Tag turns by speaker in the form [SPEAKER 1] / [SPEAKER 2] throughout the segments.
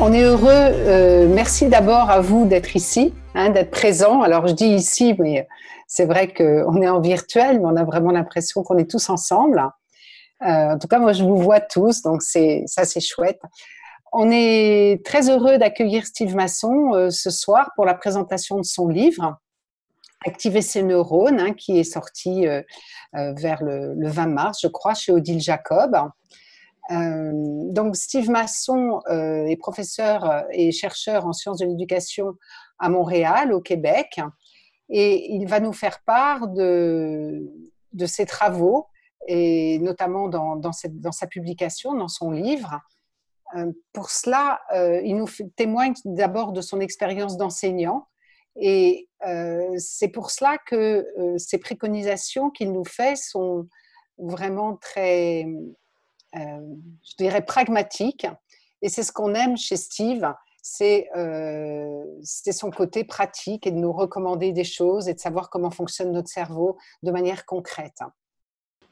[SPEAKER 1] On est heureux. Euh, merci d'abord à vous d'être ici, hein, d'être présent. Alors je dis ici, mais c'est vrai qu'on est en virtuel, mais on a vraiment l'impression qu'on est tous ensemble. Euh, en tout cas, moi je vous vois tous, donc c'est ça c'est chouette. On est très heureux d'accueillir Steve Masson euh, ce soir pour la présentation de son livre Activer ses neurones, hein, qui est sorti vers le, 20 mars, je crois, chez Odile Jacob. Euh, donc Steve Masson euh, est professeur euh, et chercheur en sciences de l'éducation à Montréal, au Québec, et il va nous faire part de, ses travaux, et notamment dans, dans, sa publication, dans son livre. pour cela, il nous témoigne d'abord de son expérience d'enseignant, et c'est pour cela que ces préconisations qu'il nous fait sont vraiment très je dirais, pragmatique. Et c'est ce qu'on aime chez Steve, euh, c'est son côté pratique et de nous recommander des choses et de savoir comment fonctionne notre cerveau de manière concrète.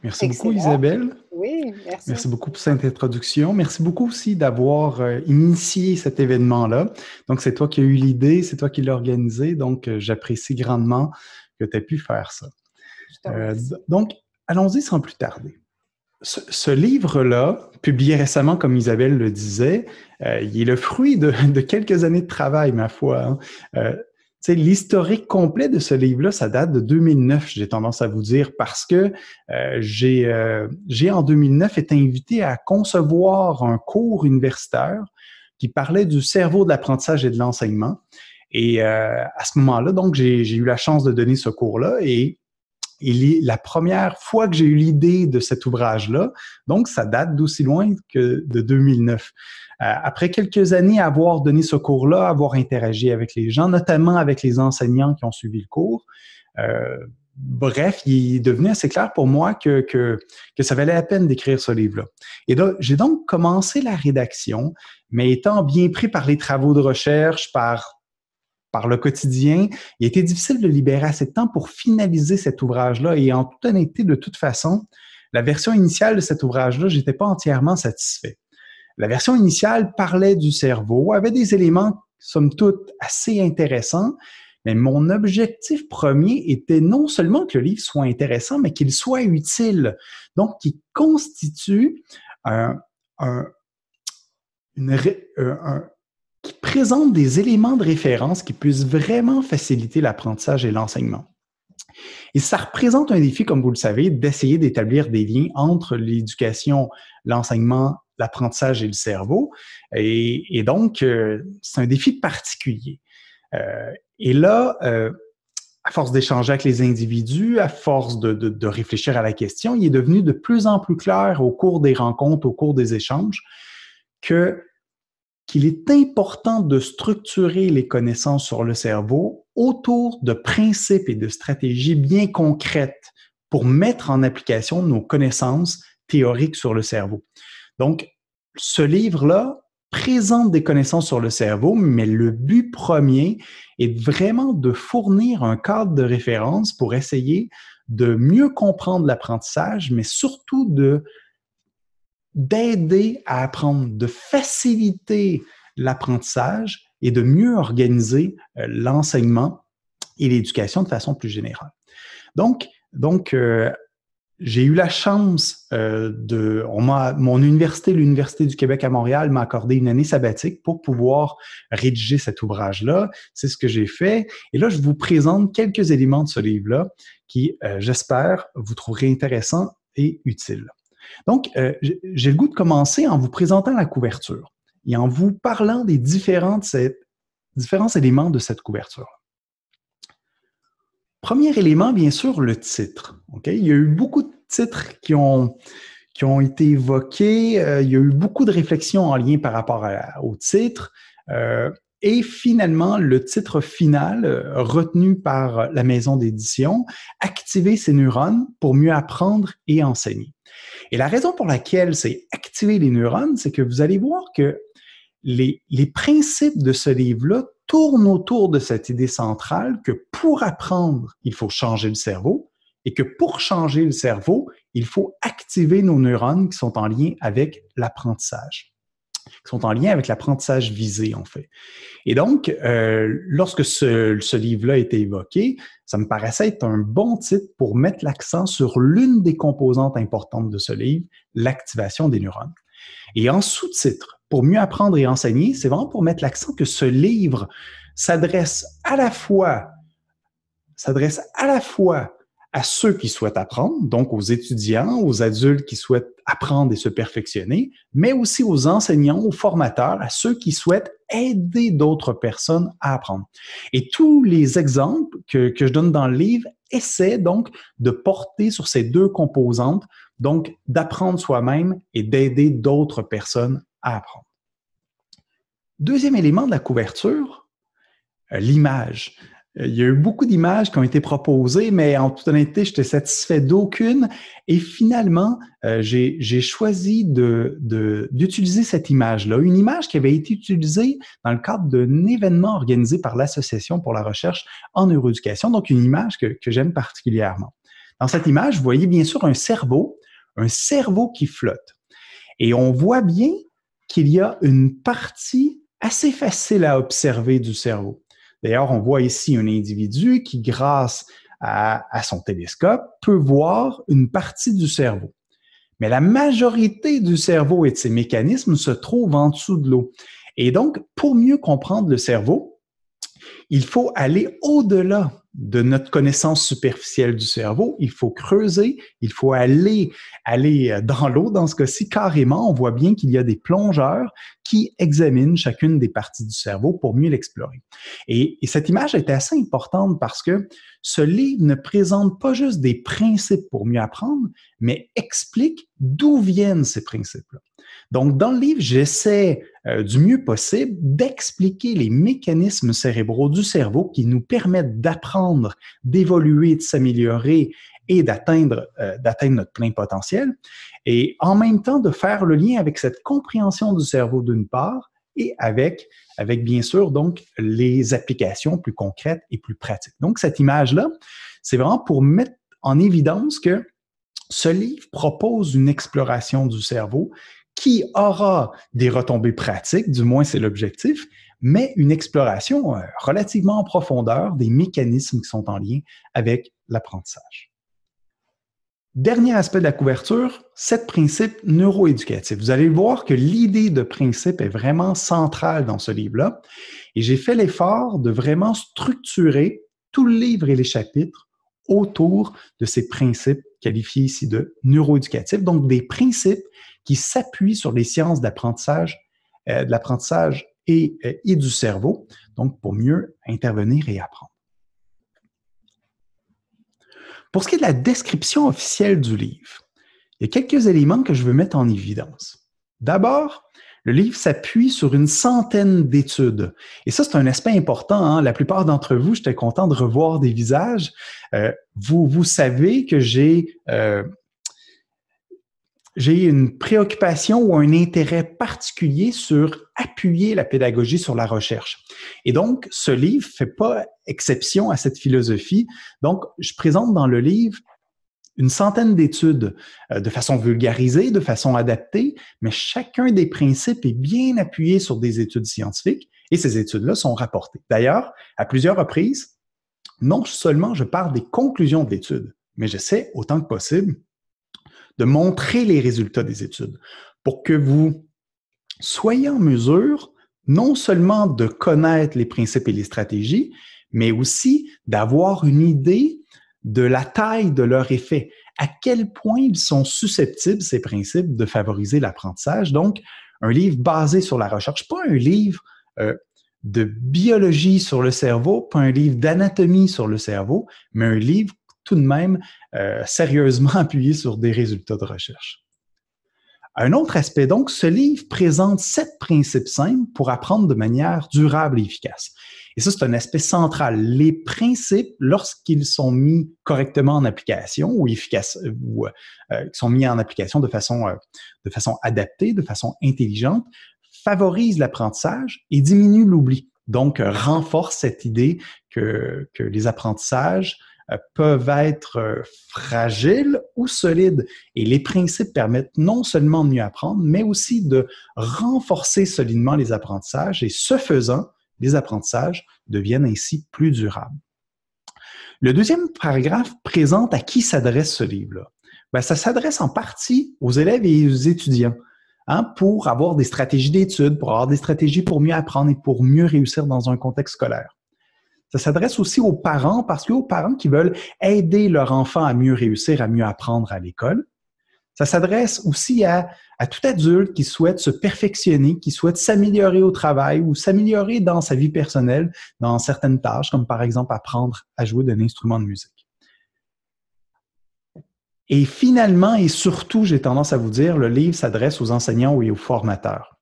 [SPEAKER 2] Merci beaucoup Isabelle. Oui, merci. beaucoup pour cette introduction. Merci beaucoup aussi d'avoir euh, initié cet événement-là. Donc c'est toi qui as eu l'idée, c'est toi qui l'as organisé, donc euh, j'apprécie grandement que tu aies pu faire ça. donc allons-y sans plus tarder ce, livre-là, publié récemment, comme Isabelle le disait, euh, il est le fruit de, quelques années de travail, ma foi. Hein. Euh, l'historique complet de ce livre-là, ça date de 2009, j'ai tendance à vous dire, parce que euh, j'ai, en 2009 été invité à concevoir un cours universitaire qui parlait du cerveau de l'apprentissage et de l'enseignement. Et à ce moment-là, donc, j'ai eu la chance de donner ce cours-là et et la première fois que j'ai eu l'idée de cet ouvrage-là, donc ça date d'aussi loin que de 2009. Euh, après quelques années à avoir donné ce cours-là, avoir interagi avec les gens, notamment avec les enseignants qui ont suivi le cours, euh, bref, il devenait assez clair pour moi que, que, que ça valait la peine d'écrire ce livre-là. Et j'ai donc commencé la rédaction, mais étant bien pris par les travaux de recherche, par par le quotidien. Il a été difficile de libérer assez de temps pour finaliser cet ouvrage-là et en toute honnêteté, de toute façon, la version initiale de cet ouvrage-là, n'étais pas entièrement satisfait. La version initiale parlait du cerveau, avait des éléments, somme toute, assez intéressants, mais mon objectif premier était non seulement que le livre soit intéressant, mais qu'il soit utile. Donc, qu'il constitue un, un, un, présente des éléments de référence qui puissent vraiment faciliter l'apprentissage et l'enseignement. Et ça représente un défi, comme vous le savez, d'essayer d'établir des liens entre l'éducation, l'enseignement, l'apprentissage et le cerveau. Et, donc, euh, c'est un défi particulier. Euh, et là, euh, à force d'échanger avec les individus, à force de, réfléchir à la question, il est devenu de plus en plus clair au cours des rencontres, au cours des échanges, que qu'il est important de structurer les connaissances sur le cerveau autour de principes et de stratégies bien concrètes pour mettre en application nos connaissances théoriques sur le cerveau. Donc, ce livre-là présente des connaissances sur le cerveau, mais le but premier est vraiment de fournir un cadre de référence pour essayer de mieux comprendre l'apprentissage, mais surtout de d'aider à apprendre, de faciliter l'apprentissage et de mieux organiser euh, l'enseignement et l'éducation de façon plus générale. Donc, euh, j'ai eu la chance euh, de. mon université, l'Université du Québec à Montréal, m'a accordé une année sabbatique pour pouvoir rédiger cet ouvrage-là. C'est ce que j'ai fait. Et là, je vous présente quelques éléments de ce livre-là qui, j'espère, vous trouverez intéressants et utiles. Donc, euh, j'ai le goût de commencer en vous présentant la couverture et en vous parlant des différents éléments de cette couverture. Premier élément, bien sûr, le titre. Il y a eu beaucoup de titres qui ont, été évoqués. Euh, il y a eu beaucoup de réflexions en lien par rapport au titre. Euh, et finalement, le titre final, retenu par la maison d'édition, Activer ses neurones pour mieux apprendre et enseigner. Et la raison pour laquelle c'est activer les neurones, c'est que vous allez voir que les, les principes de ce livre-là tournent autour de cette idée centrale que pour apprendre, il faut changer le cerveau et que pour changer le cerveau, il faut activer nos neurones qui sont en lien avec l'apprentissage qui sont en lien avec l'apprentissage visé, en fait. Et donc, euh, lorsque ce, ce livre-là a été évoqué, ça me paraissait être un bon titre pour mettre l'accent sur l'une des composantes importantes de ce livre, l'activation des neurones. Et en sous-titre, pour mieux apprendre et enseigner, c'est vraiment pour mettre l'accent que ce livre s'adresse à la fois s'adresse à la fois à ceux qui souhaitent apprendre, donc aux étudiants, aux adultes qui souhaitent apprendre et se perfectionner, mais aussi aux enseignants, aux formateurs, à ceux qui souhaitent aider d'autres personnes à apprendre. Et tous les exemples que, que je donne dans le livre essaient donc de porter sur ces deux composantes, donc d'apprendre soi-même et d'aider d'autres personnes à apprendre. Deuxième élément de la couverture, euh, l'image. Euh, il y a eu beaucoup d'images qui ont été proposées, mais en toute honnêteté, je n'étais satisfait d'aucune. Et finalement, euh, j'ai choisi d'utiliser cette image-là, une image qui avait été utilisée dans le cadre d'un événement organisé par l'Association pour la recherche en neuroéducation, donc une image que, que j'aime particulièrement. Dans cette image, vous voyez bien sûr un cerveau, un cerveau qui flotte. Et on voit bien qu'il y a une partie assez facile à observer du cerveau. D'ailleurs, on voit ici un individu qui, grâce à, son télescope, peut voir une partie du cerveau. Mais la majorité du cerveau et de ses mécanismes se trouvent en dessous de l'eau. Et donc, pour mieux comprendre le cerveau, il faut aller au-delà de notre connaissance superficielle du cerveau. Il faut creuser, il faut aller, aller euh, dans l'eau. Dans ce cas-ci, carrément, on voit bien qu'il y a des plongeurs qui examinent chacune des parties du cerveau pour mieux l'explorer. Et, cette image est assez importante parce que ce livre ne présente pas juste des principes pour mieux apprendre, mais explique d'où viennent ces principes-là. Donc, dans le livre, j'essaie euh, du mieux possible d'expliquer les mécanismes cérébraux du cerveau qui nous permettent d'apprendre, d'évoluer, de s'améliorer et euh, d'atteindre notre plein potentiel. Et en même temps, de faire le lien avec cette compréhension du cerveau d'une part et avec, avec bien sûr, donc, les applications plus concrètes et plus pratiques. Donc, cette image-là, c'est vraiment pour mettre en évidence que ce livre propose une exploration du cerveau qui aura des retombées pratiques, du moins c'est l'objectif, mais une exploration euh, relativement en profondeur des mécanismes qui sont en lien avec l'apprentissage. Dernier aspect de la couverture, sept principes neuroéducatifs. Vous allez voir que l'idée de principe est vraiment centrale dans ce livre-là et j'ai fait l'effort de vraiment structurer tout le livre et les chapitres autour de ces principes qualifié ici de neuroéducatif, donc des principes qui s'appuient sur les sciences d'apprentissage, euh, de l'apprentissage euh, et du cerveau, donc pour mieux intervenir et apprendre. Pour ce qui est de la description officielle du livre, il y a quelques éléments que je veux mettre en évidence. D'abord, le livre s'appuie sur une centaine d'études. Et ça, c'est un aspect important. Hein. La plupart d'entre vous, j'étais content de revoir des visages. Euh, vous, vous savez que j'ai... Euh, j'ai une préoccupation ou un intérêt particulier sur appuyer la pédagogie sur la recherche. Et donc, ce livre fait pas exception à cette philosophie. Donc, je présente dans le livre une centaine d'études euh, de façon vulgarisée, de façon adaptée, mais chacun des principes est bien appuyé sur des études scientifiques et ces études-là sont rapportées. D'ailleurs, à plusieurs reprises, non seulement je parle des conclusions de l'étude, mais j'essaie autant que possible de montrer les résultats des études pour que vous soyez en mesure non seulement de connaître les principes et les stratégies, mais aussi d'avoir une idée de la taille de leur effet, à quel point ils sont susceptibles, ces principes, de favoriser l'apprentissage. Donc, un livre basé sur la recherche, pas un livre euh, de biologie sur le cerveau, pas un livre d'anatomie sur le cerveau, mais un livre tout de même euh, sérieusement appuyé sur des résultats de recherche. Un autre aspect, donc, ce livre présente sept principes simples pour apprendre de manière durable et efficace. Et ça, c'est un aspect central. Les principes, lorsqu'ils sont mis correctement en application ou efficaces, euh, ou euh, euh, sont mis en application de façon, de façon adaptée, de façon intelligente, favorisent l'apprentissage et diminuent l'oubli. Donc, renforcent renforce cette idée que, que les apprentissages peuvent être fragiles ou solides. Et les principes permettent non seulement de mieux apprendre, mais aussi de renforcer solidement les apprentissages et ce faisant, les apprentissages deviennent ainsi plus durables. Le deuxième paragraphe présente à qui s'adresse ce livre-là. Ben, ça s'adresse en partie aux élèves et aux étudiants hein, pour avoir des stratégies d'études, pour avoir des stratégies pour mieux apprendre et pour mieux réussir dans un contexte scolaire. Ça s'adresse aussi aux parents parce qu'il aux parents qui veulent aider leur enfant à mieux réussir, à mieux apprendre à l'école. Ça s'adresse aussi à, tout adulte qui souhaite se perfectionner, qui souhaite s'améliorer au travail ou s'améliorer dans sa vie personnelle, dans certaines tâches, comme par exemple apprendre à jouer d'un instrument de musique. Et finalement et surtout, j'ai tendance à vous dire, le livre s'adresse aux enseignants et aux formateurs.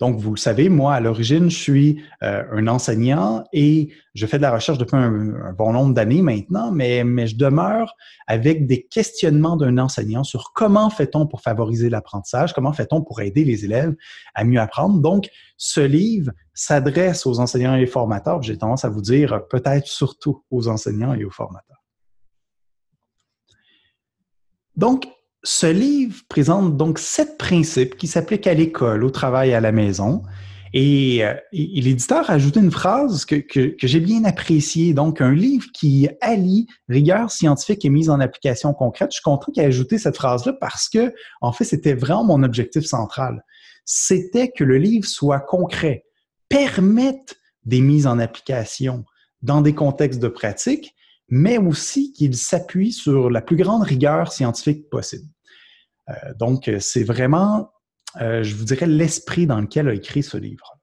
[SPEAKER 2] Donc, vous le savez, moi, à l'origine, je suis euh, un enseignant et je fais de la recherche depuis un, bon nombre d'années maintenant, mais, je demeure avec des questionnements d'un enseignant sur comment fait-on pour favoriser l'apprentissage, comment fait-on pour aider les élèves à mieux apprendre. Donc, ce livre s'adresse aux enseignants et aux formateurs. J'ai tendance à vous dire peut-être surtout aux enseignants et aux formateurs. Donc, ce livre présente donc sept principes qui s'appliquent à l'école, au travail, à la maison. Et, euh, l'éditeur a ajouté une phrase que, que j'ai bien appréciée. Donc, un livre qui allie rigueur scientifique et mise en application concrète. Je suis content qu'il ait ajouté cette phrase-là parce que, en fait, c'était vraiment mon objectif central. C'était que le livre soit concret, permette des mises en application dans des contextes de pratique, mais aussi qu'il s'appuie sur la plus grande rigueur scientifique possible. Euh, donc, euh, c'est vraiment, euh, je vous dirais, l'esprit dans lequel a écrit ce livre.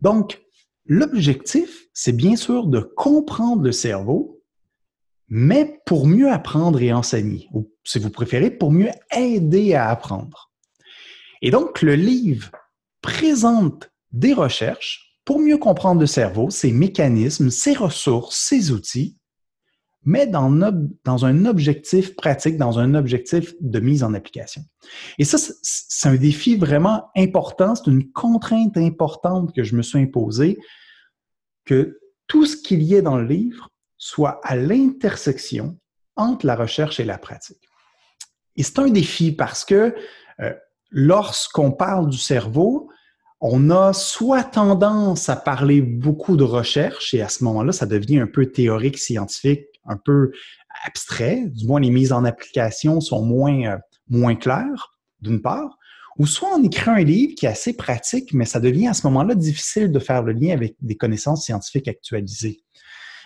[SPEAKER 2] Donc, l'objectif, c'est bien sûr de comprendre le cerveau, mais pour mieux apprendre et enseigner, ou si vous préférez, pour mieux aider à apprendre. Et donc, le livre présente des recherches pour mieux comprendre le cerveau, ses mécanismes, ses ressources, ses outils, mais dans, dans, un objectif pratique, dans un objectif de mise en application. Et ça, c'est un défi vraiment important, c'est une contrainte importante que je me suis imposée, que tout ce qu'il y ait dans le livre soit à l'intersection entre la recherche et la pratique. Et c'est un défi parce que euh, lorsqu'on parle du cerveau, on a soit tendance à parler beaucoup de recherche, et à ce moment-là, ça devient un peu théorique, scientifique, un peu abstrait, du moins les mises en application sont moins, euh, moins claires, d'une part, ou soit on écrit un livre qui est assez pratique, mais ça devient à ce moment-là difficile de faire le lien avec des connaissances scientifiques actualisées.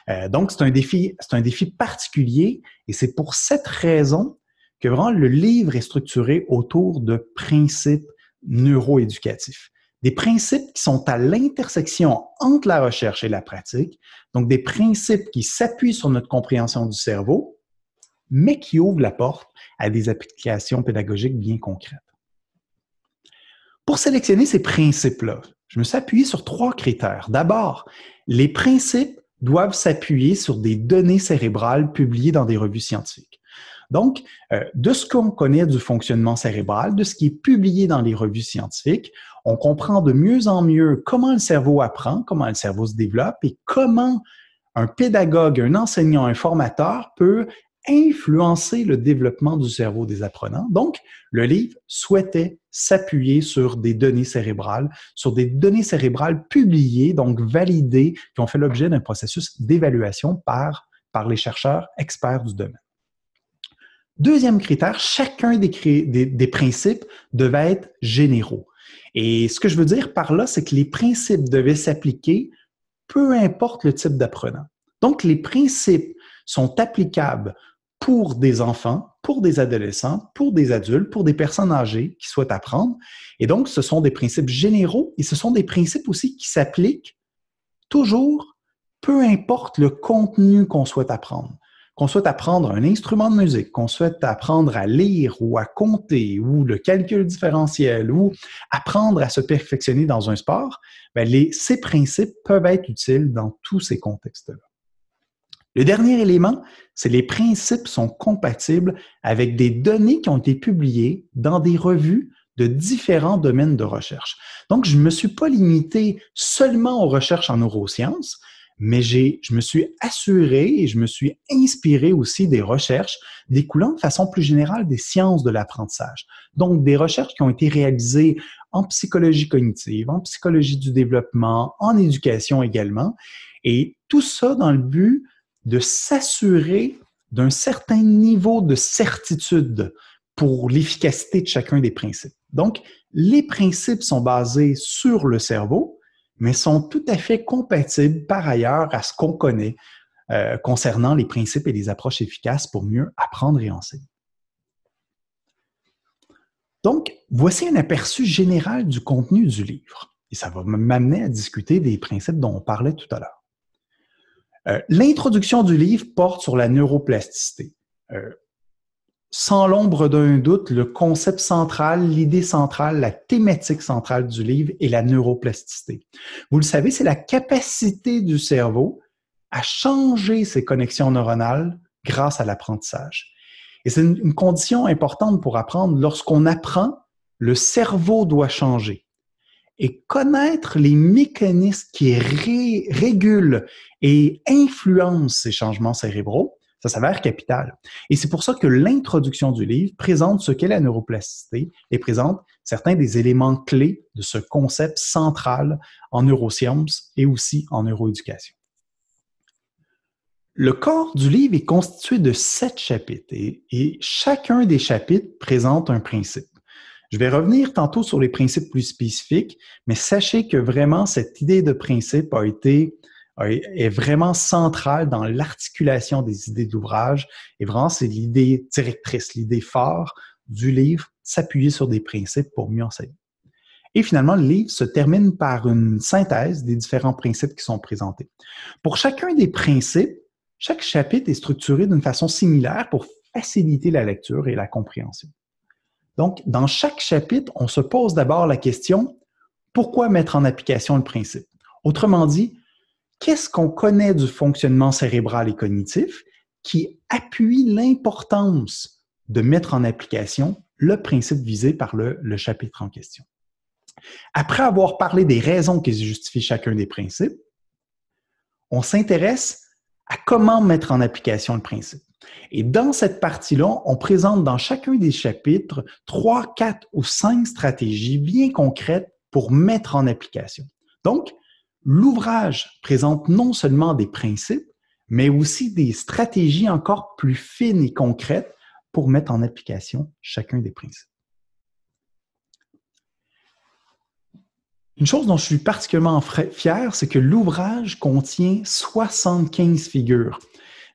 [SPEAKER 2] Euh, donc, c'est un défi, c'est un défi particulier, et c'est pour cette raison que vraiment le livre est structuré autour de principes neuroéducatifs des principes qui sont à l'intersection entre la recherche et la pratique, donc des principes qui s'appuient sur notre compréhension du cerveau, mais qui ouvrent la porte à des applications pédagogiques bien concrètes. Pour sélectionner ces principes-là, je me suis appuyé sur trois critères. D'abord, les principes doivent s'appuyer sur des données cérébrales publiées dans des revues scientifiques. Donc, euh, de ce qu'on connaît du fonctionnement cérébral, de ce qui est publié dans les revues scientifiques, on comprend de mieux en mieux comment le cerveau apprend, comment le cerveau se développe et comment un pédagogue, un enseignant, un formateur peut influencer le développement du cerveau des apprenants. Donc, le livre souhaitait s'appuyer sur des données cérébrales, sur des données cérébrales publiées, donc validées, qui ont fait l'objet d'un processus d'évaluation par, par les chercheurs experts du domaine. Deuxième critère, chacun des, principes devait être généraux. Et ce que je veux dire par là, c'est que les principes devaient s'appliquer peu importe le type d'apprenant. Donc, les principes sont applicables pour des enfants, pour des adolescents, pour des adultes, pour des personnes âgées qui souhaitent apprendre. Et donc, ce sont des principes généraux et ce sont des principes aussi qui s'appliquent toujours, peu importe le contenu qu'on souhaite apprendre qu'on souhaite apprendre un instrument de musique, qu'on souhaite apprendre à lire ou à compter ou le calcul différentiel ou apprendre à se perfectionner dans un sport, ben, les, ces principes peuvent être utiles dans tous ces contextes-là. Le dernier élément, c'est les principes sont compatibles avec des données qui ont été publiées dans des revues de différents domaines de recherche. Donc, je ne me suis pas limité seulement aux recherches en neurosciences, mais j'ai, je me suis assuré et je me suis inspiré aussi des recherches découlant de façon plus générale des sciences de l'apprentissage. Donc, des recherches qui ont été réalisées en psychologie cognitive, en psychologie du développement, en éducation également. Et tout ça dans le but de s'assurer d'un certain niveau de certitude pour l'efficacité de chacun des principes. Donc, les principes sont basés sur le cerveau, mais sont tout à fait compatibles par ailleurs à ce qu'on connaît euh, concernant les principes et les approches efficaces pour mieux apprendre et enseigner. Donc, voici un aperçu général du contenu du livre. Et ça va m'amener à discuter des principes dont on parlait tout à l'heure. Euh, l'introduction du livre porte sur la neuroplasticité. Euh, sans l'ombre d'un doute, le concept central, l'idée centrale, la thématique centrale du livre est la neuroplasticité. Vous le savez, c'est la capacité du cerveau à changer ses connexions neuronales grâce à l'apprentissage. Et c'est une condition importante pour apprendre. Lorsqu'on apprend, le cerveau doit changer. Et connaître les mécanismes qui régulent et influencent ces changements cérébraux, ça s'avère capital. Et c'est pour ça que l'introduction du livre présente ce qu'est la neuroplasticité et présente certains des éléments clés de ce concept central en neurosciences et aussi en neuroéducation. Le corps du livre est constitué de sept chapitres et, chacun des chapitres présente un principe. Je vais revenir tantôt sur les principes plus spécifiques, mais sachez que vraiment cette idée de principe a été est vraiment centrale dans l'articulation des idées d'ouvrage. Et vraiment, c'est l'idée directrice, l'idée phare du livre, s'appuyer sur des principes pour mieux enseigner. Et finalement, le livre se termine par une synthèse des différents principes qui sont présentés. Pour chacun des principes, chaque chapitre est structuré d'une façon similaire pour faciliter la lecture et la compréhension. Donc, dans chaque chapitre, on se pose d'abord la question, pourquoi mettre en application le principe? Autrement dit, qu'est-ce qu'on connaît du fonctionnement cérébral et cognitif qui appuie l'importance de mettre en application le principe visé par le, chapitre en question. Après avoir parlé des raisons qui justifient chacun des principes, on s'intéresse à comment mettre en application le principe. Et dans cette partie-là, on présente dans chacun des chapitres trois, quatre ou cinq stratégies bien concrètes pour mettre en application. Donc, L'ouvrage présente non seulement des principes, mais aussi des stratégies encore plus fines et concrètes pour mettre en application chacun des principes. Une chose dont je suis particulièrement fier, c'est que l'ouvrage contient 75 figures.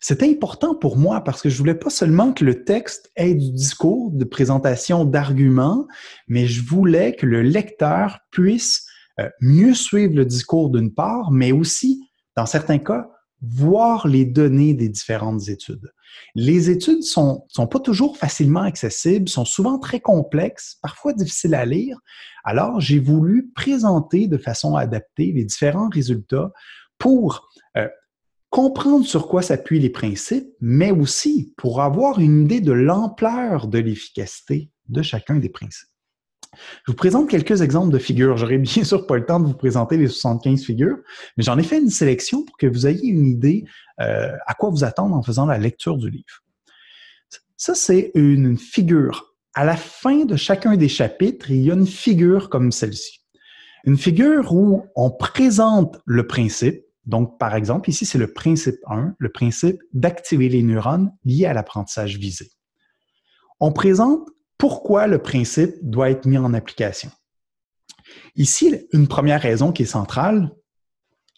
[SPEAKER 2] C'est important pour moi parce que je voulais pas seulement que le texte ait du discours, de présentation d'arguments, mais je voulais que le lecteur puisse euh, mieux suivre le discours d'une part, mais aussi, dans certains cas, voir les données des différentes études. Les études sont, sont pas toujours facilement accessibles, sont souvent très complexes, parfois difficiles à lire. Alors, j'ai voulu présenter de façon adaptée les différents résultats pour euh, comprendre sur quoi s'appuient les principes, mais aussi pour avoir une idée de l'ampleur de l'efficacité de chacun des principes. Je vous présente quelques exemples de figures. J'aurais bien sûr pas le temps de vous présenter les 75 figures, mais j'en ai fait une sélection pour que vous ayez une idée euh, à quoi vous attendre en faisant la lecture du livre. Ça, c'est une figure. À la fin de chacun des chapitres, il y a une figure comme celle-ci. Une figure où on présente le principe. Donc, par exemple, ici, c'est le principe 1, le principe d'activer les neurones liés à l'apprentissage visé. On présente pourquoi le principe doit être mis en application. Ici, une première raison qui est centrale,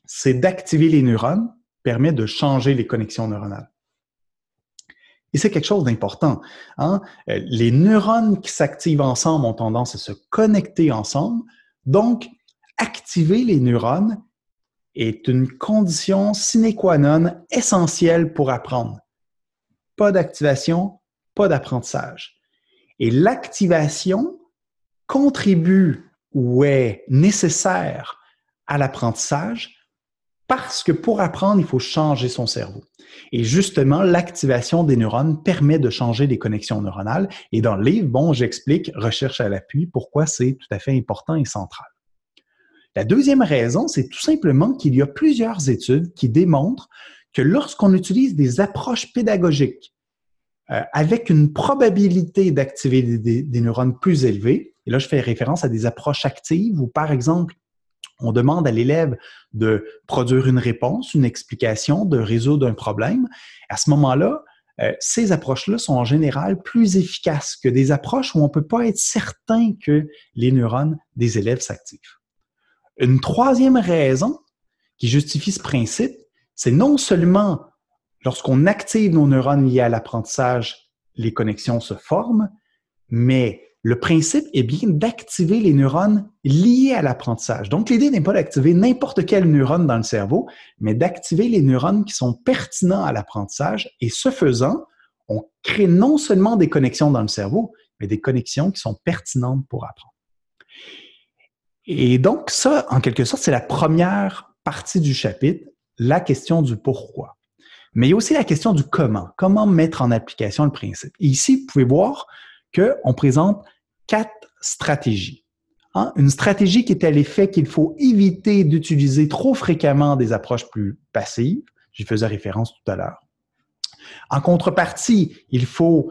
[SPEAKER 2] c'est d'activer les neurones permet de changer les connexions neuronales. Et c'est quelque chose d'important. Hein. Euh, les neurones qui s'activent ensemble ont tendance à se connecter ensemble. Donc, activer les neurones est une condition sine qua non essentielle pour apprendre. Pas d'activation, pas d'apprentissage. Et l'activation contribue ou est nécessaire à l'apprentissage parce que pour apprendre, il faut changer son cerveau. Et justement, l'activation des neurones permet de changer les connexions neuronales. Et dans le livre, j'explique, recherche à l'appui, pourquoi c'est tout à fait important et central. La deuxième raison, c'est tout simplement qu'il y a plusieurs études qui démontrent que lorsqu'on utilise des approches pédagogiques euh, avec une probabilité d'activer des, neurones plus élevés. Et là, je fais référence à des approches actives où, par exemple, on demande à l'élève de produire une réponse, une explication, de résoudre un problème. À ce moment-là, euh, ces approches-là sont en général plus efficaces que des approches où on ne peut pas être certain que les neurones des élèves s'activent. Une troisième raison qui justifie ce principe, c'est non seulement Lorsqu'on active nos neurones liés à l'apprentissage, les connexions se forment, mais le principe est bien d'activer les neurones liés à l'apprentissage. Donc, l'idée n'est pas d'activer n'importe quel neurone dans le cerveau, mais d'activer les neurones qui sont pertinents à l'apprentissage. Et ce faisant, on crée non seulement des connexions dans le cerveau, mais des connexions qui sont pertinentes pour apprendre. Et donc, ça, en quelque sorte, c'est la première partie du chapitre, la question du pourquoi. Mais il y a aussi la question du comment. Comment mettre en application le principe. Et ici, vous pouvez voir qu'on présente quatre stratégies. Hein. Une stratégie qui est à l'effet qu'il faut éviter d'utiliser trop fréquemment des approches plus passives. J'y faisais référence tout à l'heure. En contrepartie, il faut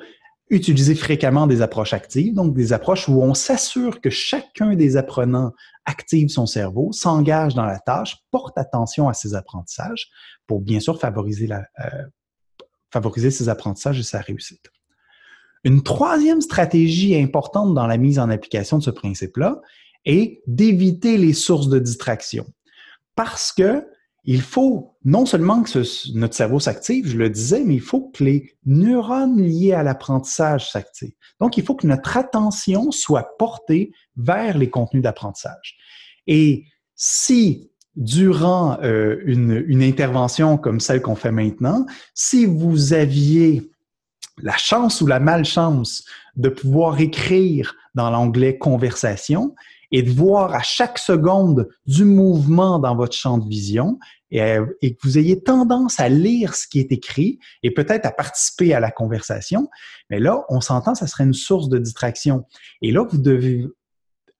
[SPEAKER 2] utiliser fréquemment des approches actives, donc des approches où on s'assure que chacun des apprenants active son cerveau, s'engage dans la tâche, porte attention à ses apprentissages pour bien sûr favoriser, la, euh, favoriser ses apprentissages et sa réussite. Une troisième stratégie importante dans la mise en application de ce principe-là est d'éviter les sources de distraction. Parce que il faut non seulement que notre cerveau s'active, je le disais, mais il faut que les neurones liés à l'apprentissage s'activent. Donc, il faut que notre attention soit portée vers les contenus d'apprentissage. Et si durant euh, une, une, intervention comme celle qu'on fait maintenant, si vous aviez la chance ou la malchance de pouvoir écrire dans l'anglais « conversation, et de voir à chaque seconde du mouvement dans votre champ de vision euh, et, que vous ayez tendance à lire ce qui est écrit et peut-être à participer à la conversation. Mais là, on s'entend, ça serait une source de distraction. Et là, vous devez,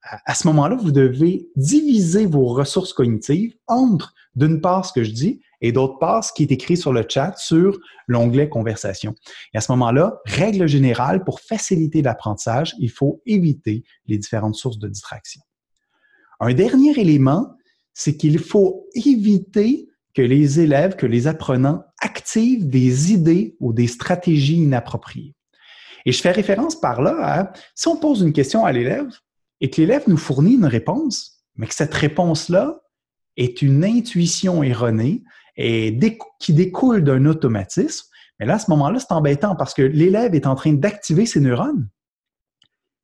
[SPEAKER 2] à ce moment-là, vous devez diviser vos ressources cognitives entre, d'une part, ce que je dis et d'autre part ce qui est écrit sur le chat sur l'onglet conversation. Et à ce moment-là, règle générale, pour faciliter l'apprentissage, il faut éviter les différentes sources de distraction. Un dernier élément, c'est qu'il faut éviter que les élèves, que les apprenants activent des idées ou des stratégies inappropriées. Et je fais référence par là à si on pose une question à l'élève et que l'élève nous fournit une réponse, mais que cette réponse-là est une intuition erronée, et qui découle d'un automatisme. Mais là, à ce moment-là, c'est embêtant parce que l'élève est en train d'activer ses neurones,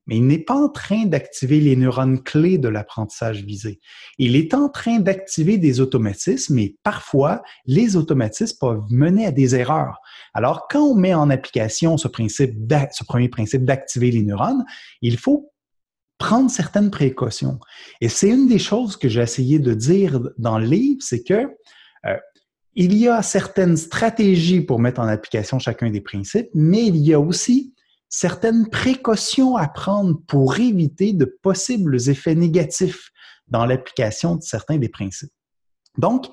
[SPEAKER 2] mais il n'est pas en train d'activer les neurones clés de l'apprentissage visé. Il est en train d'activer des automatismes mais parfois, les automatismes peuvent mener à des erreurs. Alors, quand on met en application ce, premier principe d'activer les neurones, il faut prendre certaines précautions. Et c'est une des choses que j'ai essayé de dire dans le livre, c'est que euh, il y a certaines stratégies pour mettre en application chacun des principes, mais il y a aussi certaines précautions à prendre pour éviter de possibles effets négatifs dans l'application de certains des principes. Donc,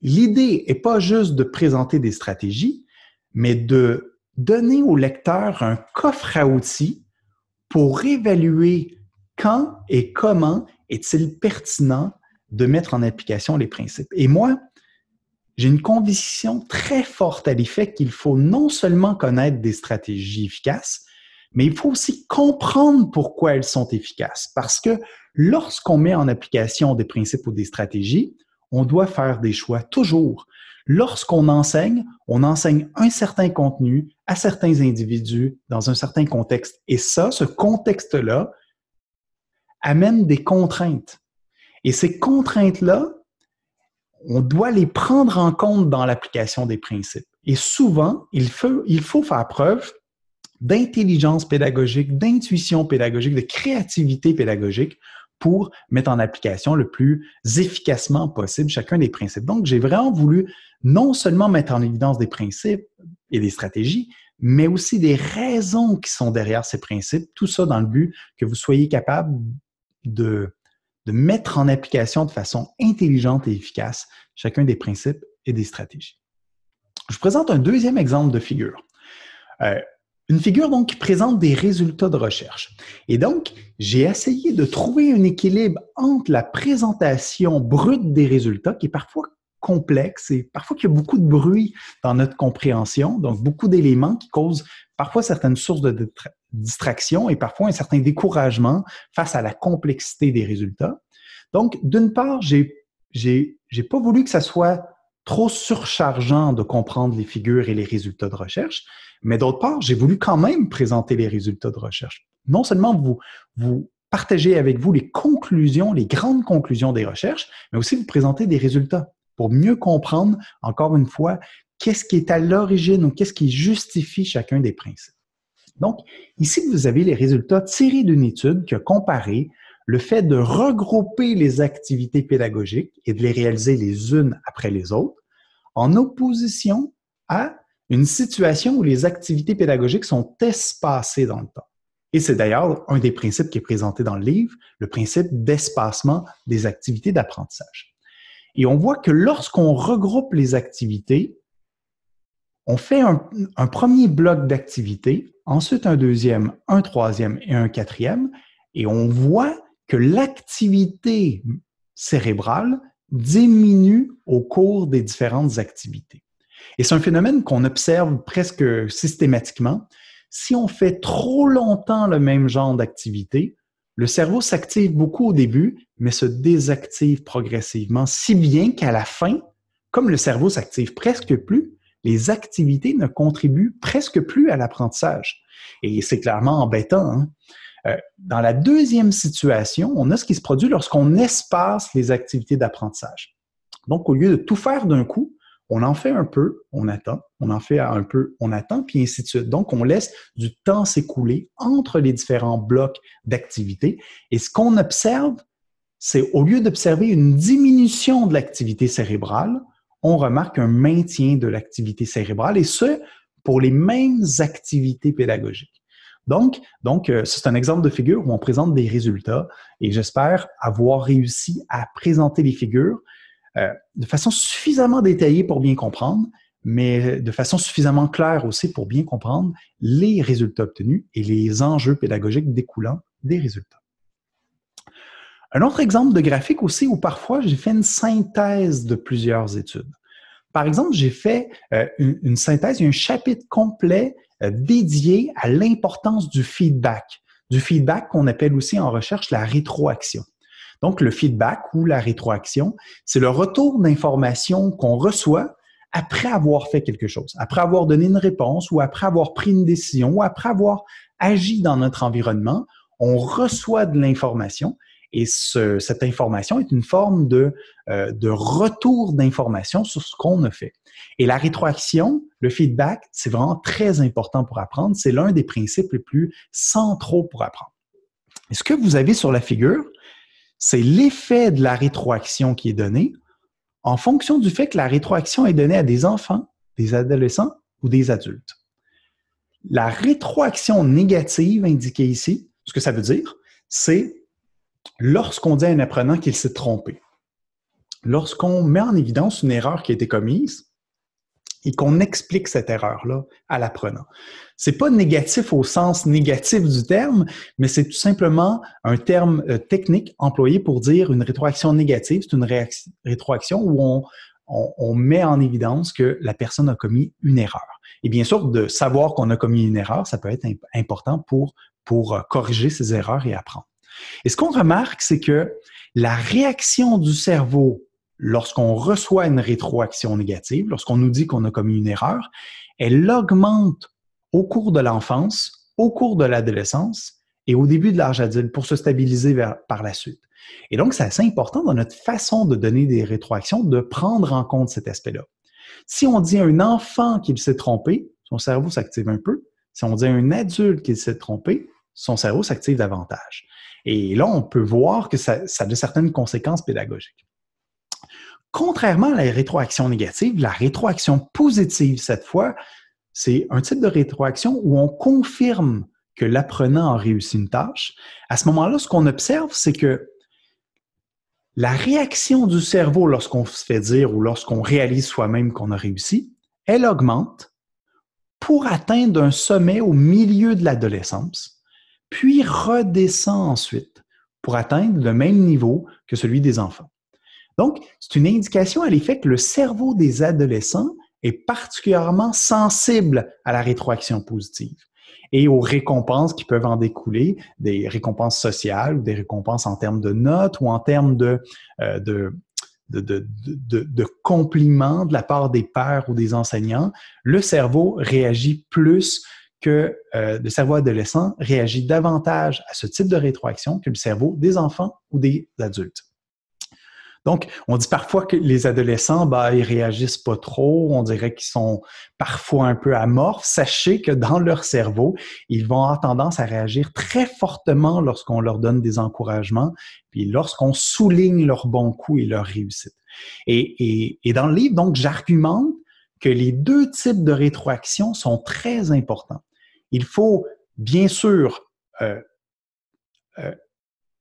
[SPEAKER 2] l'idée n'est pas juste de présenter des stratégies, mais de donner au lecteur un coffre à outils pour évaluer quand et comment est-il pertinent de mettre en application les principes. Et moi, j'ai une conviction très forte à l'effet qu'il faut non seulement connaître des stratégies efficaces, mais il faut aussi comprendre pourquoi elles sont efficaces. Parce que lorsqu'on met en application des principes ou des stratégies, on doit faire des choix toujours. Lorsqu'on enseigne, on enseigne un certain contenu à certains individus dans un certain contexte. Et ça, ce contexte-là amène des contraintes. Et ces contraintes-là on doit les prendre en compte dans l'application des principes. Et souvent, il faut, faire preuve d'intelligence pédagogique, d'intuition pédagogique, de créativité pédagogique pour mettre en application le plus efficacement possible chacun des principes. Donc, j'ai vraiment voulu non seulement mettre en évidence des principes et des stratégies, mais aussi des raisons qui sont derrière ces principes, tout ça dans le but que vous soyez capable de de mettre en application de façon intelligente et efficace chacun des principes et des stratégies. Je vous présente un deuxième exemple de figure. Euh, une figure donc qui présente des résultats de recherche. Et donc, j'ai essayé de trouver un équilibre entre la présentation brute des résultats, qui est parfois complexe et parfois qu'il y a beaucoup de bruit dans notre compréhension, donc beaucoup d'éléments qui causent parfois certaines sources de distraction et parfois un certain découragement face à la complexité des résultats. Donc, d'une part, j'ai n'ai pas voulu que ça soit trop surchargeant de comprendre les figures et les résultats de recherche, mais d'autre part, j'ai voulu quand même présenter les résultats de recherche. Non seulement vous, vous partagez avec vous les conclusions, les grandes conclusions des recherches, mais aussi vous présenter des résultats pour mieux comprendre, encore une fois, qu'est-ce qui est à l'origine ou qu'est-ce qui justifie chacun des principes. Donc, ici, vous avez les résultats tirés d'une étude qui a comparé le fait de regrouper les activités pédagogiques et de les réaliser les unes après les autres en opposition à une situation où les activités pédagogiques sont espacées dans le temps. Et c'est d'ailleurs un des principes qui est présenté dans le livre, le principe d'espacement des activités d'apprentissage. Et on voit que lorsqu'on regroupe les activités, on fait un, premier bloc d'activités, ensuite un deuxième, un troisième et un quatrième, et on voit que l'activité cérébrale diminue au cours des différentes activités. Et c'est un phénomène qu'on observe presque systématiquement. Si on fait trop longtemps le même genre d'activité, le cerveau s'active beaucoup au début, mais se désactive progressivement, si bien qu'à la fin, comme le cerveau s'active presque plus, les activités ne contribuent presque plus à l'apprentissage. Et c'est clairement embêtant. Hein. Euh, dans la deuxième situation, on a ce qui se produit lorsqu'on espace les activités d'apprentissage. Donc, au lieu de tout faire d'un coup, on en fait un peu, on attend, on en fait un peu, on attend, puis ainsi de suite. Donc, on laisse du temps s'écouler entre les différents blocs d'activités Et ce qu'on observe, c'est au lieu d'observer une diminution de l'activité cérébrale, on remarque un maintien de l'activité cérébrale et ce, pour les mêmes activités pédagogiques. Donc, donc euh, c'est un exemple de figure où on présente des résultats et j'espère avoir réussi à présenter les figures euh, de façon suffisamment détaillée pour bien comprendre, mais euh, de façon suffisamment claire aussi pour bien comprendre les résultats obtenus et les enjeux pédagogiques découlant des résultats. Un autre exemple de graphique aussi où parfois j'ai fait une synthèse de plusieurs études. Par exemple, j'ai fait euh, une, synthèse un chapitre complet euh, dédié à l'importance du feedback, du feedback qu'on appelle aussi en recherche la rétroaction. Donc, le feedback ou la rétroaction, c'est le retour d'information qu'on reçoit après avoir fait quelque chose, après avoir donné une réponse ou après avoir pris une décision ou après avoir agi dans notre environnement. On reçoit de l'information et cette information est une forme de, euh, de retour d'information sur ce qu'on a fait. Et la rétroaction, le feedback, c'est vraiment très important pour apprendre. C'est l'un des principes les plus centraux pour apprendre. Et ce que vous avez sur la figure, c'est l'effet de la rétroaction qui est donné en fonction du fait que la rétroaction est donnée à des enfants, des adolescents ou des adultes. La rétroaction négative indiquée ici, ce que ça veut dire, c'est lorsqu'on dit à un apprenant qu'il s'est trompé, lorsqu'on met en évidence une erreur qui a été commise et qu'on explique cette erreur-là à l'apprenant. C'est pas négatif au sens négatif du terme, mais c'est tout simplement un terme euh, technique employé pour dire une rétroaction négative. C'est une rétroaction où on, met en évidence que la personne a commis une erreur. Et bien sûr, de savoir qu'on a commis une erreur, ça peut être important pour, pour euh, corriger ses erreurs et apprendre. Et ce qu'on remarque, c'est que la réaction du cerveau lorsqu'on reçoit une rétroaction négative, lorsqu'on nous dit qu'on a commis une erreur, elle augmente au cours de l'enfance, au cours de l'adolescence et au début de l'âge adulte pour se stabiliser par la suite. Et donc, c'est assez important dans notre façon de donner des rétroactions de prendre en compte cet aspect-là. Si on dit à un enfant qu'il s'est trompé, son cerveau s'active un peu. Si on dit à un adulte qu'il s'est trompé, son cerveau s'active davantage. Et là, on peut voir que ça, a de certaines conséquences pédagogiques. Contrairement à la rétroaction négative, la rétroaction positive, cette fois, c'est un type de rétroaction où on confirme que l'apprenant a réussi une tâche. À ce moment-là, ce qu'on observe, c'est que la réaction du cerveau lorsqu'on se fait dire ou lorsqu'on réalise soi-même qu'on a réussi, elle augmente pour atteindre un sommet au milieu de l'adolescence puis redescend ensuite pour atteindre le même niveau que celui des enfants. Donc, c'est une indication à l'effet que le cerveau des adolescents est particulièrement sensible à la rétroaction positive et aux récompenses qui peuvent en découler, des récompenses sociales ou des récompenses en termes de notes ou en termes de, euh, compliments de la part des pères ou des enseignants, le cerveau réagit plus que euh, le cerveau adolescent réagit davantage à ce type de rétroaction que le cerveau des enfants ou des adultes. Donc, on dit parfois que les adolescents, ils bah, ils réagissent pas trop, on dirait qu'ils sont parfois un peu amorphes. Sachez que dans leur cerveau, ils vont avoir tendance à réagir très fortement lorsqu'on leur donne des encouragements, puis lorsqu'on souligne leurs bons coups et leurs réussites. Et, et dans le livre, donc, j'argumente que les deux types de rétroaction sont très importants. Il faut bien sûr euh, euh,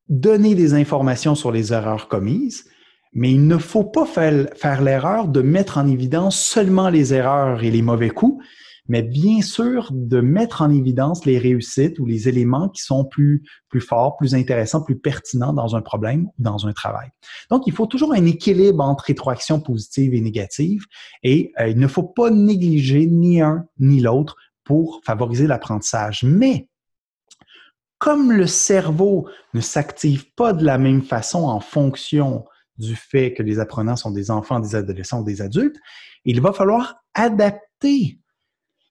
[SPEAKER 2] donner des informations sur les erreurs commises, mais il ne faut pas faire, l'erreur de mettre en évidence seulement les erreurs et les mauvais coups, mais bien sûr de mettre en évidence les réussites ou les éléments qui sont plus, forts, plus intéressants, plus pertinents dans un problème ou dans un travail. Donc, il faut toujours un équilibre entre rétroaction positive et négative et euh, il ne faut pas négliger ni un ni l'autre pour favoriser l'apprentissage. Mais comme le cerveau ne s'active pas de la même façon en fonction du fait que les apprenants sont des enfants, des adolescents ou des adultes, il va falloir adapter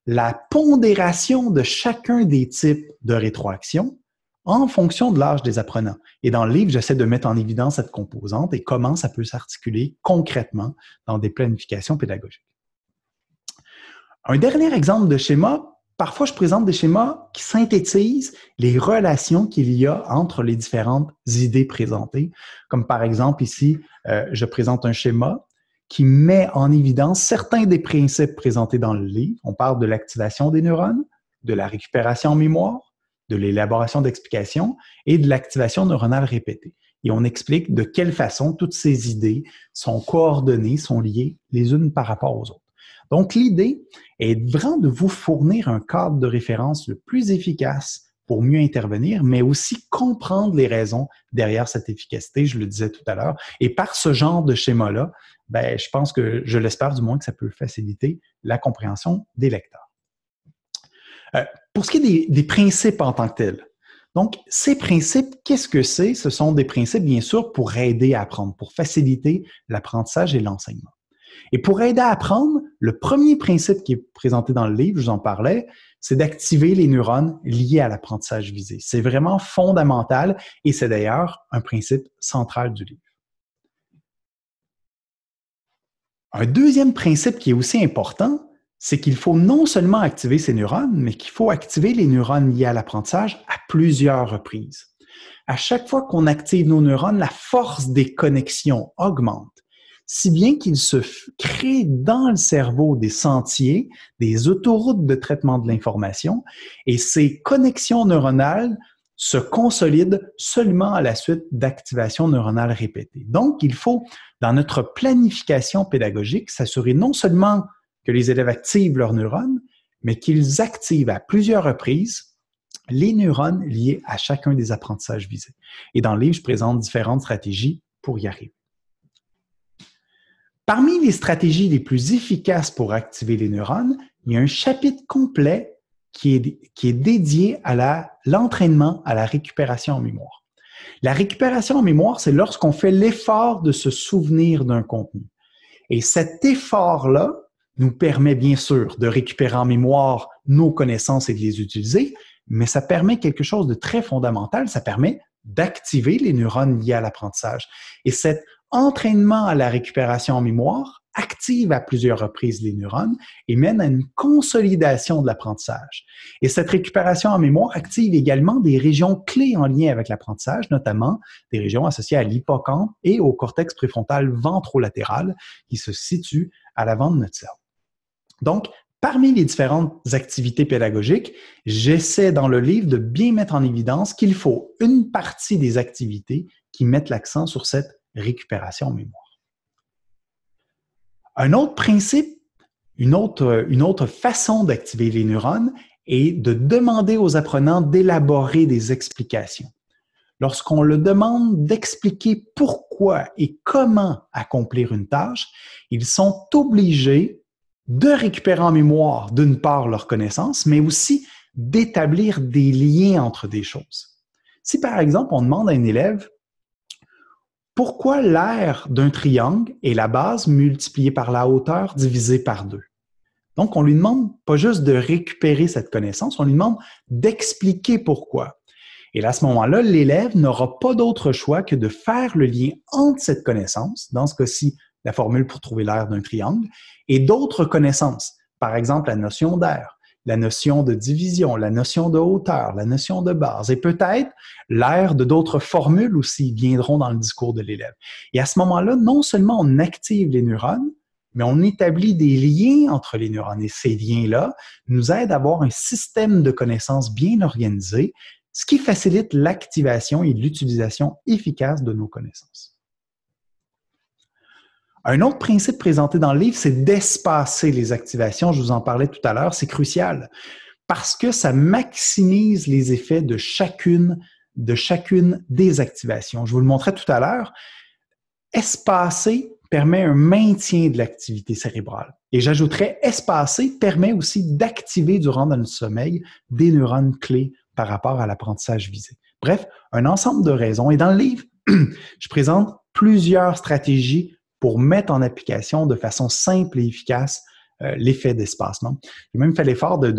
[SPEAKER 2] la pondération de chacun des types de rétroaction en fonction de l'âge des apprenants. Et dans le livre, j'essaie de mettre en évidence cette composante et comment ça peut s'articuler concrètement dans des planifications pédagogiques. Un dernier exemple de schéma parfois, je présente des schémas qui synthétisent les relations qu'il y a entre les différentes idées présentées. Comme par exemple ici, euh, je présente un schéma qui met en évidence certains des principes présentés dans le livre. On parle de l'activation des neurones, de la récupération en mémoire, de l'élaboration d'explications et de l'activation neuronale répétée. Et on explique de quelle façon toutes ces idées sont coordonnées, sont liées les unes par rapport aux autres. Donc, l'idée est vraiment de vous fournir un cadre de référence le plus efficace pour mieux intervenir, mais aussi comprendre les raisons derrière cette efficacité, je le disais tout à l'heure. Et par ce genre de schéma-là, ben, je pense que, je l'espère du moins, que ça peut faciliter la compréhension des lecteurs. Euh, pour ce qui est des, des principes en tant que tels, donc, ces principes, qu'est-ce que c'est? Ce sont des principes, bien sûr, pour aider à apprendre, pour faciliter l'apprentissage et l'enseignement. Et pour aider à apprendre, le premier principe qui est présenté dans le livre, je vous en parlais, c'est d'activer les neurones liés à l'apprentissage visé. C'est vraiment fondamental et c'est d'ailleurs un principe central du livre. Un deuxième principe qui est aussi important, c'est qu'il faut non seulement activer ces neurones, mais qu'il faut activer les neurones liés à l'apprentissage à plusieurs reprises. À chaque fois qu'on active nos neurones, la force des connexions augmente si bien qu'il se crée dans le cerveau des sentiers, des autoroutes de traitement de l'information, et ces connexions neuronales se consolident seulement à la suite d'activations neuronales répétées. Donc, il faut, dans notre planification pédagogique, s'assurer non seulement que les élèves activent leurs neurones, mais qu'ils activent à plusieurs reprises les neurones liés à chacun des apprentissages visés. Et dans le livre, je présente différentes stratégies pour y arriver. Parmi les stratégies les plus efficaces pour activer les neurones, il y a un chapitre complet qui est, dédié à l'entraînement à la récupération en mémoire. La récupération en mémoire, c'est lorsqu'on fait l'effort de se souvenir d'un contenu. Et cet effort-là nous permet bien sûr de récupérer en mémoire nos connaissances et de les utiliser, mais ça permet quelque chose de très fondamental, ça permet d'activer les neurones liés à l'apprentissage. Et cette entraînement à la récupération en mémoire active à plusieurs reprises les neurones et mène à une consolidation de l'apprentissage. Et cette récupération en mémoire active également des régions clés en lien avec l'apprentissage, notamment des régions associées à l'hippocampe et au cortex préfrontal ventrolatéral qui se situe à l'avant de notre cerveau. Donc, Parmi les différentes activités pédagogiques, j'essaie dans le livre de bien mettre en évidence qu'il faut une partie des activités qui mettent l'accent sur cette récupération mémoire. Un autre principe, une autre, une autre façon d'activer les neurones est de demander aux apprenants d'élaborer des explications. Lorsqu'on le demande d'expliquer pourquoi et comment accomplir une tâche, ils sont obligés de récupérer en mémoire, d'une part, leurs connaissances, mais aussi d'établir des liens entre des choses. Si, par exemple, on demande à un élève pourquoi l'aire d'un triangle est la base multipliée par la hauteur divisée par deux. Donc, on lui demande pas juste de récupérer cette connaissance, on lui demande d'expliquer pourquoi. Et à ce moment-là, l'élève n'aura pas d'autre choix que de faire le lien entre cette connaissance, dans ce cas-ci, la formule pour trouver l'aire d'un triangle, et d'autres connaissances, par exemple la notion d'air, la notion de division, la notion de hauteur, la notion de base, et peut-être l'air de d'autres formules aussi viendront dans le discours de l'élève. Et à ce moment-là, non seulement on active les neurones, mais on établit des liens entre les neurones. Et ces liens-là nous aident à avoir un système de connaissances bien organisé, ce qui facilite l'activation et l'utilisation efficace de nos connaissances. Un autre principe présenté dans le livre, c'est d'espacer les activations. Je vous en parlais tout à l'heure, c'est crucial parce que ça maximise les effets de chacune de chacune des activations. Je vous le montrais tout à l'heure. Espacer permet un maintien de l'activité cérébrale. Et j'ajouterais espacer permet aussi d'activer durant le sommeil des neurones clés par rapport à l'apprentissage visé. Bref, un ensemble de raisons. Et dans le livre, je présente plusieurs stratégies pour mettre en application de façon simple et efficace euh, l'effet d'espacement. J'ai même fait l'effort de,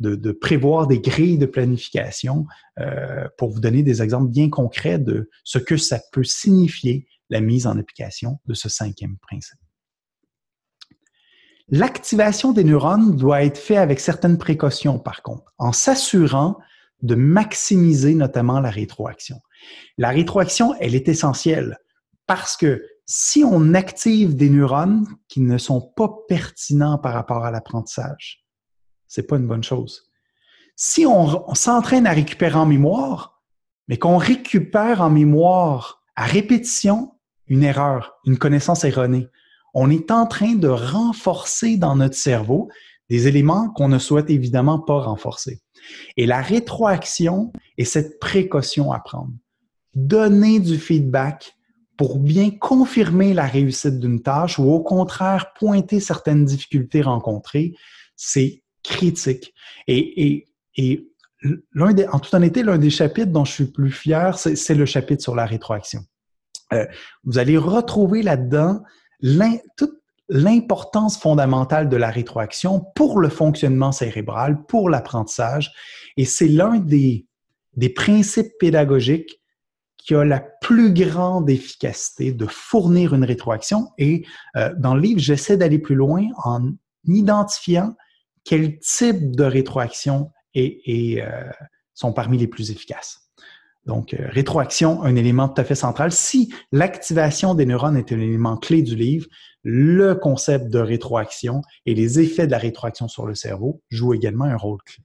[SPEAKER 2] de, prévoir des grilles de planification euh, pour vous donner des exemples bien concrets de ce que ça peut signifier la mise en application de ce cinquième principe. L'activation des neurones doit être faite avec certaines précautions, par contre, en s'assurant de maximiser notamment la rétroaction. La rétroaction, elle est essentielle. Parce que si on active des neurones qui ne sont pas pertinents par rapport à l'apprentissage, ce n'est pas une bonne chose. Si on, on s'entraîne à récupérer en mémoire, mais qu'on récupère en mémoire à répétition une erreur, une connaissance erronée, on est en train de renforcer dans notre cerveau des éléments qu'on ne souhaite évidemment pas renforcer. Et la rétroaction est cette précaution à prendre. Donner du feedback pour bien confirmer la réussite d'une tâche ou au contraire pointer certaines difficultés rencontrées, c'est critique. Et, et, et l'un des, en toute honnêteté, l'un des chapitres dont je suis plus fier, c'est le chapitre sur la rétroaction. Euh, vous allez retrouver là-dedans toute l'importance fondamentale de la rétroaction pour le fonctionnement cérébral, pour l'apprentissage. Et c'est l'un des, des principes pédagogiques qui a la plus grande efficacité de fournir une rétroaction. Et euh, dans le livre, j'essaie d'aller plus loin en identifiant quel type de rétroaction est, euh, sont parmi les plus efficaces. Donc, euh, rétroaction, un élément tout à fait central. Si l'activation des neurones est un élément clé du livre, le concept de rétroaction et les effets de la rétroaction sur le cerveau jouent également un rôle clé.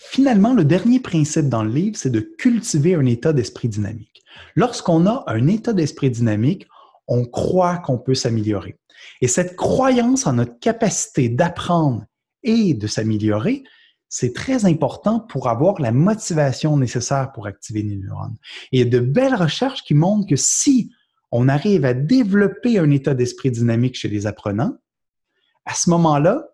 [SPEAKER 2] Finalement, le dernier principe dans le livre, c'est de cultiver un état d'esprit dynamique. Lorsqu'on a un état d'esprit dynamique, on croit qu'on peut s'améliorer. Et cette croyance en notre capacité d'apprendre et de s'améliorer, c'est très important pour avoir la motivation nécessaire pour activer les neurones. il y a de belles recherches qui montrent que si on arrive à développer un état d'esprit dynamique chez les apprenants, à ce moment-là,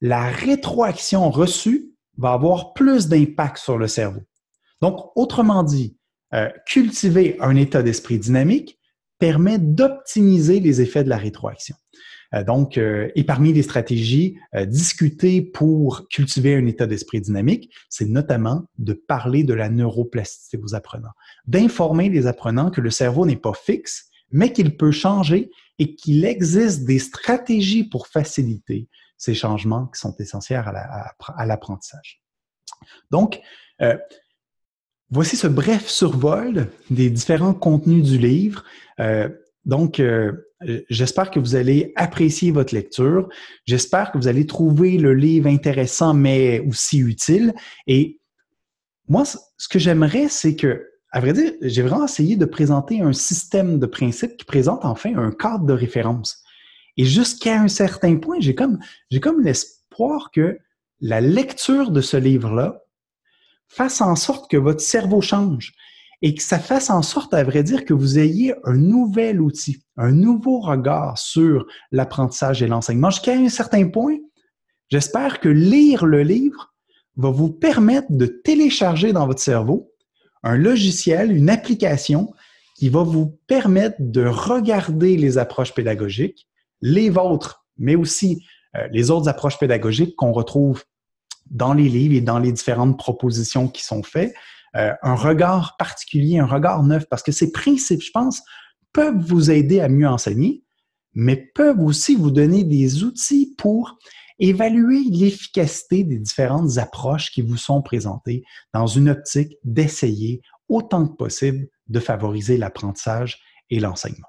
[SPEAKER 2] la rétroaction reçue va avoir plus d'impact sur le cerveau. Donc, autrement dit, euh, cultiver un état d'esprit dynamique permet d'optimiser les effets de la rétroaction. Euh, donc, euh, et parmi les stratégies discutées pour cultiver un état d'esprit dynamique, c'est notamment de parler de la neuroplasticité aux apprenants, d'informer les apprenants que le cerveau n'est pas fixe, mais qu'il peut changer et qu'il existe des stratégies pour faciliter ces changements qui sont essentiels à l'apprentissage. Donc, euh, voici ce bref survol des différents contenus du livre. Euh, donc, euh, j'espère que vous allez apprécier votre lecture. J'espère que vous allez trouver le livre intéressant, mais aussi utile. Et moi, ce que j'aimerais, c'est que, à vrai dire, j'ai vraiment essayé de présenter un système de principes qui présente enfin un cadre de référence. Et jusqu'à un certain point, j'ai comme, l'espoir que la lecture de ce livre-là fasse en sorte que votre cerveau change et que ça fasse en sorte, à vrai dire, que vous ayez un nouvel outil, un nouveau regard sur l'apprentissage et l'enseignement. Jusqu'à un certain point, j'espère que lire le livre va vous permettre de télécharger dans votre cerveau un logiciel, une application qui va vous permettre de regarder les approches pédagogiques, les vôtres, mais aussi euh, les autres approches pédagogiques qu'on retrouve dans les livres et dans les différentes propositions qui sont faites, euh, un regard particulier, un regard neuf, parce que ces principes, je pense, peuvent vous aider à mieux enseigner, mais peuvent aussi vous donner des outils pour évaluer l'efficacité des différentes approches qui vous sont présentées dans une optique d'essayer autant que possible de favoriser l'apprentissage et l'enseignement.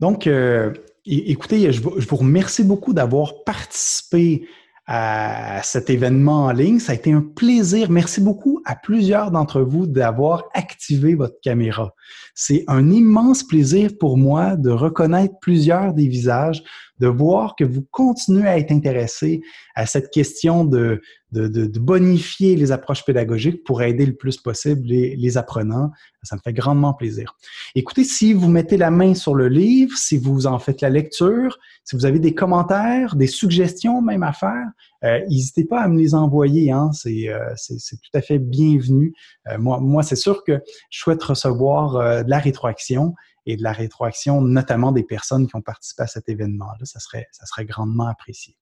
[SPEAKER 2] Donc, euh, écoutez, je vous remercie beaucoup d'avoir participé à cet événement en ligne. Ça a été un plaisir. Merci beaucoup à plusieurs d'entre vous d'avoir activé votre caméra. C'est un immense plaisir pour moi de reconnaître plusieurs des visages, de voir que vous continuez à être intéressé à cette question de, de, bonifier les approches pédagogiques pour aider le plus possible les, apprenants. Ça me fait grandement plaisir. Écoutez, si vous mettez la main sur le livre, si vous en faites la lecture, si vous avez des commentaires, des suggestions même à faire, euh, n'hésitez pas à me les envoyer. Hein. Euh, c'est, tout à fait bienvenu. Euh, moi, moi c'est sûr que je souhaite recevoir euh, de la rétroaction et de la rétroaction, notamment des personnes qui ont participé à cet événement-là. Ça serait, ça serait grandement apprécié.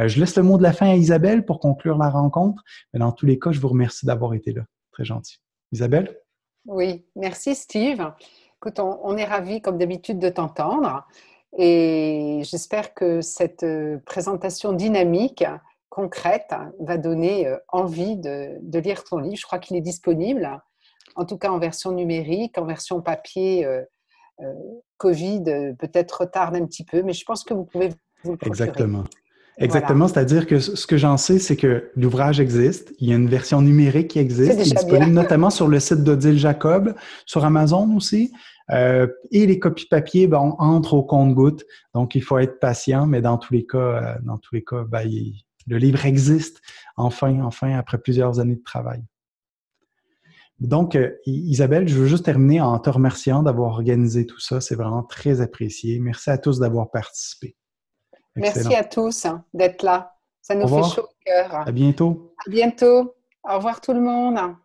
[SPEAKER 2] Euh, je laisse le mot de la fin à Isabelle pour conclure la rencontre, mais dans tous les cas, je vous remercie d'avoir été là. Très gentil. Isabelle?
[SPEAKER 1] Oui, merci Steve. Écoute, on, est ravis, comme d'habitude, de t'entendre. Et j'espère que cette euh, présentation dynamique, concrète, va donner euh, envie de, de lire ton livre. Je crois qu'il est disponible, en tout cas en version numérique, en version papier. Euh, Covid euh, peut-être retarde un petit peu, mais je pense que vous pouvez vous Exactement.
[SPEAKER 2] Exactement, c'est-à-dire que ce que j'en sais, c'est que l'ouvrage existe, il y a une version numérique qui existe, qui est disponible notamment sur le site d'Odile Jacob, sur Amazon aussi, euh, et les copies papier, ben, entre au compte-goutte, donc il faut être patient, mais dans tous les cas, dans tous les cas, ben, le livre existe, enfin, enfin, après plusieurs années de travail. Donc, euh, Isabelle, je veux juste terminer en te remerciant d'avoir organisé tout ça. C'est vraiment très apprécié. Merci à tous d'avoir participé.
[SPEAKER 1] Merci à tous hein, d'être là. Ça nous fait chaud au cœur. À
[SPEAKER 2] bientôt.
[SPEAKER 1] À bientôt. Au revoir tout le monde.